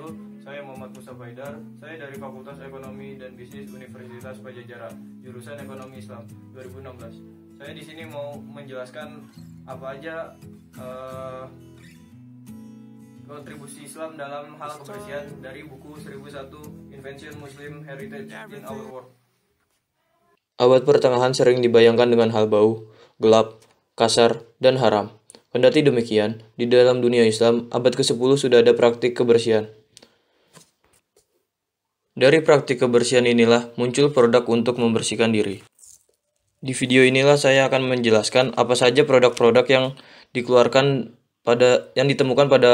wabarakatuh. Saya Muhammad Musa Baidar. Saya dari Fakultas Ekonomi dan Bisnis Universitas Pajajaran, jurusan Ekonomi Islam 2016. Saya di sini mau menjelaskan apa aja uh, kontribusi Islam dalam hal kebersihan dari buku 1001 Invention Muslim Heritage in Our World. Abad pertengahan sering dibayangkan dengan hal bau, gelap, kasar, dan haram. Kendati demikian, di dalam dunia Islam, abad ke-10 sudah ada praktik kebersihan. Dari praktik kebersihan inilah muncul produk untuk membersihkan diri. Di video inilah saya akan menjelaskan apa saja produk-produk yang dikeluarkan pada yang ditemukan pada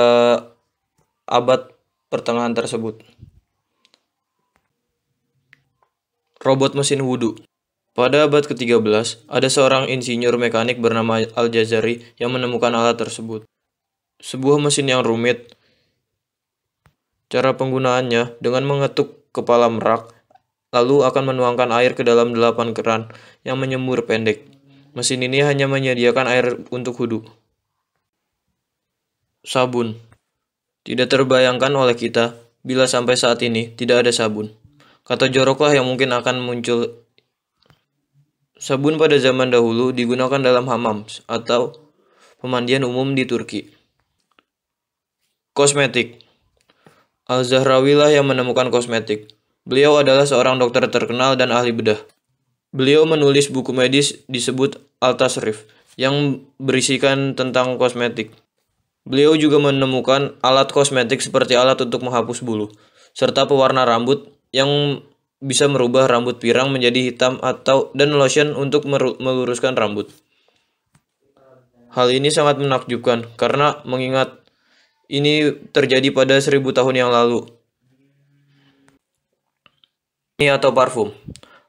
abad pertengahan tersebut. Robot mesin wudhu. Pada abad ke-13, ada seorang insinyur mekanik bernama Al-Jazari yang menemukan alat tersebut. Sebuah mesin yang rumit. Cara penggunaannya dengan mengetuk kepala merak, lalu akan menuangkan air ke dalam delapan keran yang menyembur pendek. Mesin ini hanya menyediakan air untuk hudu. Sabun Tidak terbayangkan oleh kita bila sampai saat ini tidak ada sabun. Kata joroklah yang mungkin akan muncul. Sabun pada zaman dahulu digunakan dalam hamam atau pemandian umum di Turki. Kosmetik al zahrawi lah yang menemukan kosmetik. Beliau adalah seorang dokter terkenal dan ahli bedah. Beliau menulis buku medis disebut Al-Tasrif yang berisikan tentang kosmetik. Beliau juga menemukan alat kosmetik seperti alat untuk menghapus bulu serta pewarna rambut yang bisa merubah rambut pirang menjadi hitam atau dan lotion untuk meluruskan rambut. Hal ini sangat menakjubkan karena mengingat ini terjadi pada seribu tahun yang lalu. Ini atau parfum.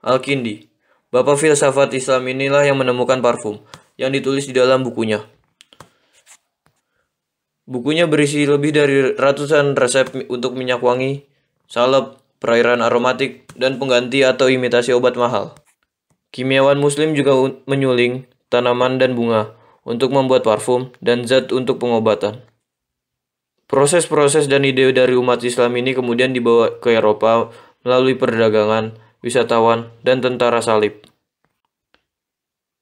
Al-Kindi. Bapak filsafat Islam inilah yang menemukan parfum, yang ditulis di dalam bukunya. Bukunya berisi lebih dari ratusan resep untuk minyak wangi, salep, perairan aromatik, dan pengganti atau imitasi obat mahal. Kimiawan muslim juga menyuling tanaman dan bunga untuk membuat parfum dan zat untuk pengobatan. Proses-proses dan ide dari umat Islam ini kemudian dibawa ke Eropa melalui perdagangan, wisatawan, dan tentara salib.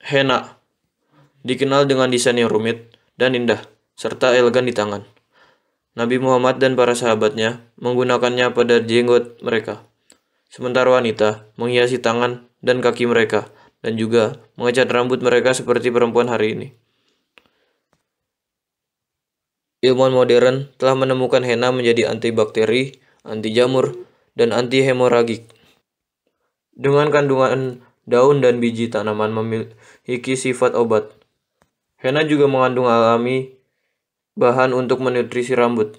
Henna dikenal dengan desain yang rumit dan indah, serta elegan di tangan. Nabi Muhammad dan para sahabatnya menggunakannya pada jenggot mereka. Sementara wanita menghiasi tangan dan kaki mereka, dan juga mengecat rambut mereka seperti perempuan hari ini ilmuwan modern telah menemukan henna menjadi antibakteri, anti jamur, dan anti hemoragik. Dengan kandungan daun dan biji tanaman memiliki sifat obat. Henna juga mengandung alami bahan untuk menutrisi rambut.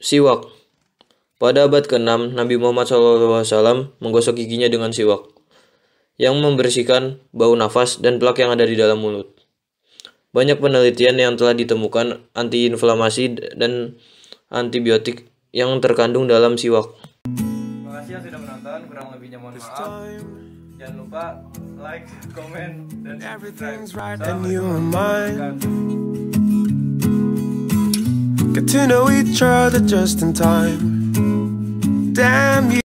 Siwak Pada abad ke-6, Nabi Muhammad SAW menggosok giginya dengan siwak, yang membersihkan bau nafas dan plak yang ada di dalam mulut. Banyak penelitian yang telah ditemukan antiinflamasi dan antibiotik yang terkandung dalam siwak. Terima kasih yang sudah menonton, kurang lebihnya mohon maaf. Jangan lupa like, comment, dan subscribe. right and you are mine. Get to know each other just in time. Damn you.